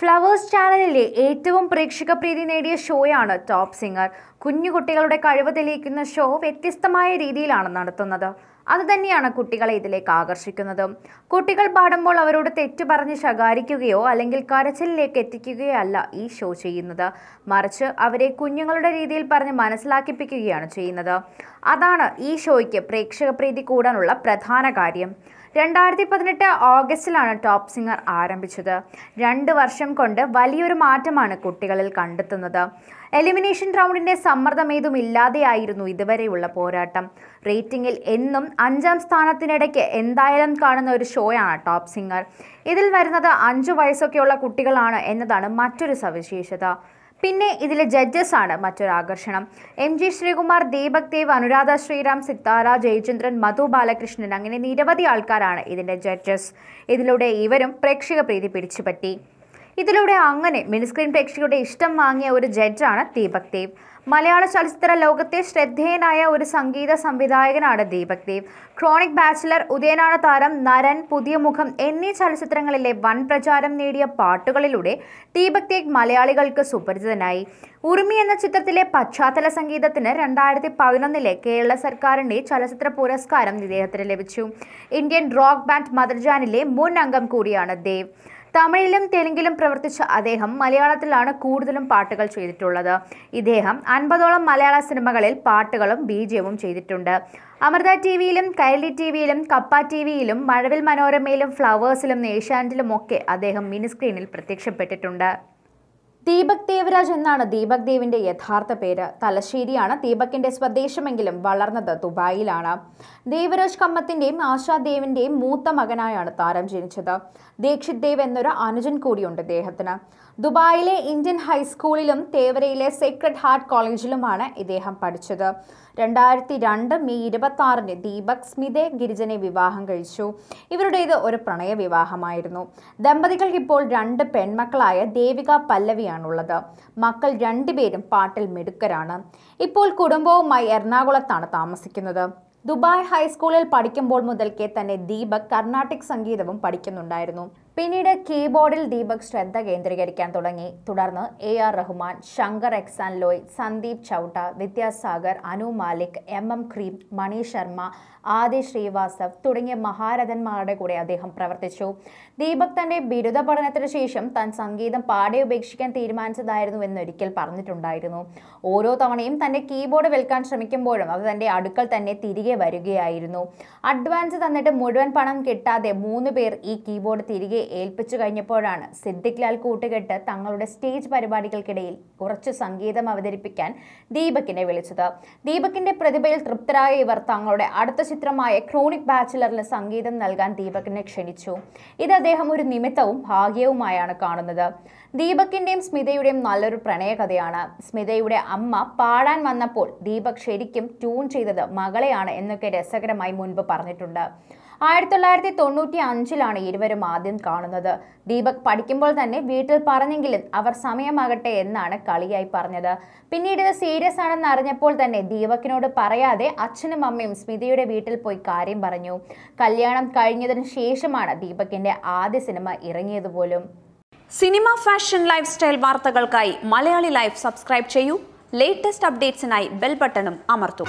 flowers ചാനലിലെ ഏറ്റവും പ്രേക്ഷക പ്രീതി നേടിയ ഷോയാണ് ടോപ്പ് സിംഗർ കുഞ്ഞുകുട്ടികളുടെ കഴിവ് തെളിയിക്കുന്ന ഷോ വ്യത്യസ്തമായ രീതിയിലാണ് നടത്തുന്നത് അതുതന്നെയാണ് കുട്ടികളെ ഇതിലേക്ക് ആകർഷിക്കുന്നത് കുട്ടികൾ പാടുമ്പോൾ അവരോട് തെറ്റു പറഞ്ഞ് ശകാരിക്കുകയോ അല്ലെങ്കിൽ കരച്ചിലേക്ക് എത്തിക്കുകയോ അല്ല ഈ ഷോ ചെയ്യുന്നത് മറിച്ച് അവരെ കുഞ്ഞുങ്ങളുടെ രീതിയിൽ പറഞ്ഞ് മനസ്സിലാക്കിപ്പിക്കുകയാണ് ചെയ്യുന്നത് അതാണ് ഈ ഷോയ്ക്ക് പ്രേക്ഷക പ്രീതി കൂടാനുള്ള പ്രധാന കാര്യം രണ്ടായിരത്തി പതിനെട്ട് ഓഗസ്റ്റിലാണ് ടോപ്പ് സിംഗർ ആരംഭിച്ചത് രണ്ട് വർഷം കൊണ്ട് വലിയൊരു മാറ്റമാണ് കുട്ടികളിൽ കണ്ടെത്തുന്നത് എലിമിനേഷൻ റൗണ്ടിൻ്റെ സമ്മർദ്ദമേതും ഇല്ലാതെയായിരുന്നു ഇതുവരെയുള്ള പോരാട്ടം റേറ്റിംഗിൽ എന്നും അഞ്ചാം സ്ഥാനത്തിനിടയ്ക്ക് എന്തായാലും കാണുന്ന ഒരു ഷോയാണ് ടോപ്പ് സിംഗർ ഇതിൽ വരുന്നത് അഞ്ചു വയസ്സൊക്കെയുള്ള കുട്ടികളാണ് എന്നതാണ് മറ്റൊരു സവിശേഷത പിന്നെ ഇതിലെ ജഡ്ജസാണ് ആകർഷണം എം ജി ശ്രീകുമാർ ദീപക് ദേവ് അനുരാധ ശ്രീറാം സിത്താര ജയചന്ദ്രൻ മധു ബാലകൃഷ്ണൻ അങ്ങനെ നിരവധി ആൾക്കാരാണ് ഇതിൻ്റെ ജഡ്ജസ് ഇതിലൂടെ ഇവരും പ്രേക്ഷക പ്രീതി പിടിച്ചുപറ്റി ഇതിലൂടെ അങ്ങനെ മിനിസ്ക്രീൻ പ്രേക്ഷകരുടെ ഇഷ്ടം വാങ്ങിയ ഒരു ജഡ്ജാണ് ദീപക് ദേവ് മലയാള ചലച്ചിത്ര ലോകത്തെ ശ്രദ്ധേയനായ ഒരു സംഗീത സംവിധായകനാണ് ദീപക് ദേവ് ക്രോണിക് ബാച്ചിലർ ഉദയനാണ് താരം നരൻ പുതിയ മുഖം എന്നീ ചലച്ചിത്രങ്ങളിലെ വൻ പ്രചാരം നേടിയ പാട്ടുകളിലൂടെ ദീപക് ദേവ് മലയാളികൾക്ക് സുപരിചിതനായി ഉറുമി എന്ന ചിത്രത്തിലെ പശ്ചാത്തല സംഗീതത്തിന് രണ്ടായിരത്തി പതിനൊന്നിലെ കേരള സർക്കാരിൻ്റെ ചലച്ചിത്ര പുരസ്കാരം ഇദ്ദേഹത്തിന് ലഭിച്ചു ഇന്ത്യൻ റോക്ക് ബാൻഡ് മദർജാനിലെ മുൻ അംഗം കൂടിയാണ് ദേവ് തമിഴിലും തെലുങ്കിലും പ്രവർത്തിച്ച അദ്ദേഹം മലയാളത്തിലാണ് കൂടുതലും പാട്ടുകൾ ചെയ്തിട്ടുള്ളത് ഇദ്ദേഹം അൻപതോളം മലയാള സിനിമകളിൽ പാട്ടുകളും ബീജവും ചെയ്തിട്ടുണ്ട് അമൃത ടി വിയിലും കൈലി ടി വിയിലും കപ്പ ടി വിയിലും മഴവിൽ മനോരമയിലും ഫ്ലവേഴ്സിലും ഏഷ്യാനെറ്റിലും ഒക്കെ അദ്ദേഹം മിനിസ്ക്രീനിൽ പ്രത്യക്ഷപ്പെട്ടിട്ടുണ്ട് ദീപക് ദേവരാജ് എന്നാണ് ദീപക് ദേവിന്റെ യഥാർത്ഥ പേര് തലശ്ശേരിയാണ് ദീപകിന്റെ സ്വദേശമെങ്കിലും വളർന്നത് ദുബായിലാണ് ദേവരാജ് കമ്മത്തിന്റെയും ദേവിന്റെയും മൂത്ത മകനായാണ് താരം ജനിച്ചത് ദീക്ഷിത് ദേവ് എന്നൊരു അനുജൻ കൂടിയുണ്ട് ഇദ്ദേഹത്തിന് ദുബായിലെ ഇന്ത്യൻ ഹൈസ്കൂളിലും തേവരയിലെ സീക്രട്ട് ഹാർട്ട് കോളേജിലുമാണ് ഇദ്ദേഹം പഠിച്ചത് രണ്ടായിരത്തി രണ്ട് മെയ് ഇരുപത്തി ആറിന് ദീപക് സ്മിതേ ഗിരിജനെ വിവാഹം കഴിച്ചു ഇവരുടേത് ഒരു പ്രണയ വിവാഹമായിരുന്നു ദമ്പതികൾക്ക് ഇപ്പോൾ രണ്ട് പെൺമക്കളായ ദേവിക പല്ലവിയാണ് തന്നെയാണുള്ളത് മക്കൾ രണ്ടുപേരും പാട്ടിൽ മിടുക്കരാണ് ഇപ്പോൾ കുടുംബവുമായി എറണാകുളത്താണ് താമസിക്കുന്നത് ദുബായ് ഹൈസ്കൂളിൽ പഠിക്കുമ്പോൾ മുതൽക്കേ തന്നെ ദീപക് കർണാട്ടിക് സംഗീതവും പഠിക്കുന്നുണ്ടായിരുന്നു പിന്നീട് കീബോർഡിൽ ദീപക് ശ്രദ്ധ കേന്ദ്രീകരിക്കാൻ തുടങ്ങി തുടർന്ന് എ ആർ റഹ്മാൻ ശങ്കർ എക്സാൻ ലോയ് സന്ദീപ് ചൗട്ട വിദ്യാസാഗർ അനു മാലിക് എം എം ക്രീം മണി ശർമ്മ ആദി ശ്രീവാസവ് തുടങ്ങിയ മഹാരഥന്മാരുടെ കൂടെ അദ്ദേഹം പ്രവർത്തിച്ചു ദീപക് തന്റെ ബിരുദ പഠനത്തിന് ശേഷം താൻ സംഗീതം പാടെ ഉപേക്ഷിക്കാൻ തീരുമാനിച്ചതായിരുന്നു എന്നൊരിക്കൽ പറഞ്ഞിട്ടുണ്ടായിരുന്നു ഓരോ തവണയും തന്റെ കീബോർഡ് വിൽക്കാൻ ശ്രമിക്കുമ്പോഴും അത് തന്റെ അടുക്കൽ തന്നെ തിരികെ വരികയായിരുന്നു അഡ്വാൻസ് തന്നിട്ട് മുഴുവൻ പണം കിട്ടാതെ മൂന്ന് പേർ ഈ കീബോർഡ് തിരികെ ഏൽപ്പിച്ചു കഴിഞ്ഞപ്പോഴാണ് സിദ്ദിഖ് ലാൽ കൂട്ടുകെട്ട് തങ്ങളുടെ സ്റ്റേജ് പരിപാടികൾക്കിടയിൽ കുറച്ച് സംഗീതം അവതരിപ്പിക്കാൻ ദീപക്കിനെ വിളിച്ചത് ദീപക്കിന്റെ പ്രതിഭയിൽ തൃപ്തരായ ഇവർ തങ്ങളുടെ അടുത്ത ചിത്രമായ ക്രോണിക് ബാച്ചിലറിന് സംഗീതം നൽകാൻ ദീപക്കിനെ ക്ഷണിച്ചു ഇത് അദ്ദേഹം ഒരു നിമിത്തവും ഭാഗ്യവുമായാണ് കാണുന്നത് ദീപക്കിന്റെയും സ്മിതയുടെയും നല്ലൊരു പ്രണയകഥയാണ് സ്മിതയുടെ അമ്മ പാടാൻ വന്നപ്പോൾ ദീപക് ശരിക്കും ട്യൂൺ ചെയ്തത് മകളെയാണ് എന്നൊക്കെ രസകരമായി മുൻപ് പറഞ്ഞിട്ടുണ്ട് ആയിരത്തി തൊള്ളായിരത്തി തൊണ്ണൂറ്റി അഞ്ചിലാണ് ഇരുവരും ആദ്യം കാണുന്നത് ദീപക് പഠിക്കുമ്പോൾ തന്നെ വീട്ടിൽ പറഞ്ഞെങ്കിലും അവർ സമയമാകട്ടെ എന്നാണ് കളിയായി പറഞ്ഞത് പിന്നീട് ഇത് സീരിയസ് ആണെന്ന് അറിഞ്ഞപ്പോൾ തന്നെ ദീപക്കിനോട് പറയാതെ അച്ഛനും അമ്മയും സ്മിതിയുടെ വീട്ടിൽ പോയി കാര്യം പറഞ്ഞു കല്യാണം കഴിഞ്ഞതിന് ശേഷമാണ് ദീപക്കിന്റെ ആദ്യ സിനിമ ഇറങ്ങിയത് പോലും സിനിമ ഫാഷൻ ലൈഫ് സ്റ്റൈൽ വാർത്തകൾക്കായി മലയാളി ലൈഫ് സബ്സ്ക്രൈബ് ചെയ്യൂ ലേറ്റസ്റ്റ് അപ്ഡേറ്റ്സിനായി ബെൽ ബട്ടണും അമർത്തും